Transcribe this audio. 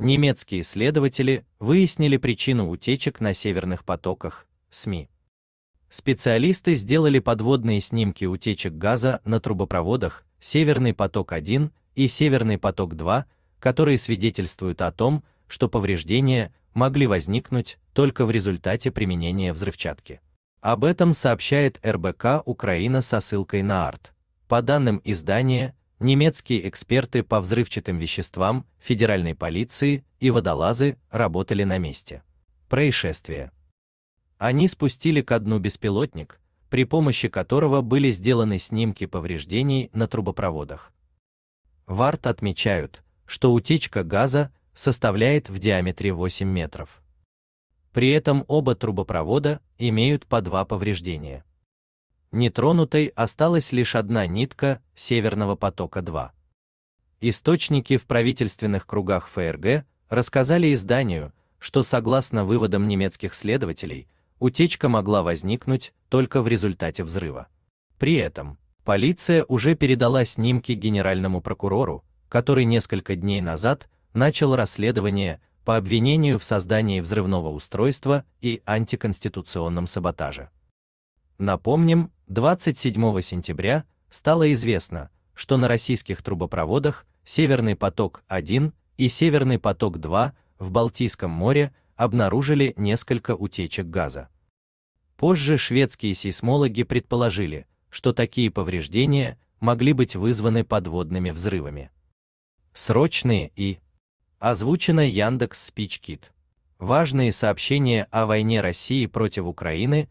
немецкие исследователи выяснили причину утечек на северных потоках СМИ. Специалисты сделали подводные снимки утечек газа на трубопроводах Северный поток-1 и Северный поток-2, которые свидетельствуют о том, что повреждения могли возникнуть только в результате применения взрывчатки. Об этом сообщает РБК Украина со ссылкой на АРТ. По данным издания, немецкие эксперты по взрывчатым веществам, федеральной полиции и водолазы работали на месте. Происшествие. Они спустили ко дну беспилотник, при помощи которого были сделаны снимки повреждений на трубопроводах. ВАРТ отмечают, что утечка газа составляет в диаметре 8 метров. При этом оба трубопровода имеют по два повреждения. Нетронутой осталась лишь одна нитка Северного потока-2. Источники в правительственных кругах ФРГ рассказали изданию, что согласно выводам немецких следователей, утечка могла возникнуть только в результате взрыва. При этом полиция уже передала снимки генеральному прокурору, который несколько дней назад начал расследование по обвинению в создании взрывного устройства и антиконституционном саботаже. Напомним, 27 сентября стало известно, что на российских трубопроводах Северный поток-1 и Северный поток-2 в Балтийском море обнаружили несколько утечек газа. Позже шведские сейсмологи предположили, что такие повреждения могли быть вызваны подводными взрывами. Срочные и озвучено Яндекс Спичкит. Важные сообщения о войне России против Украины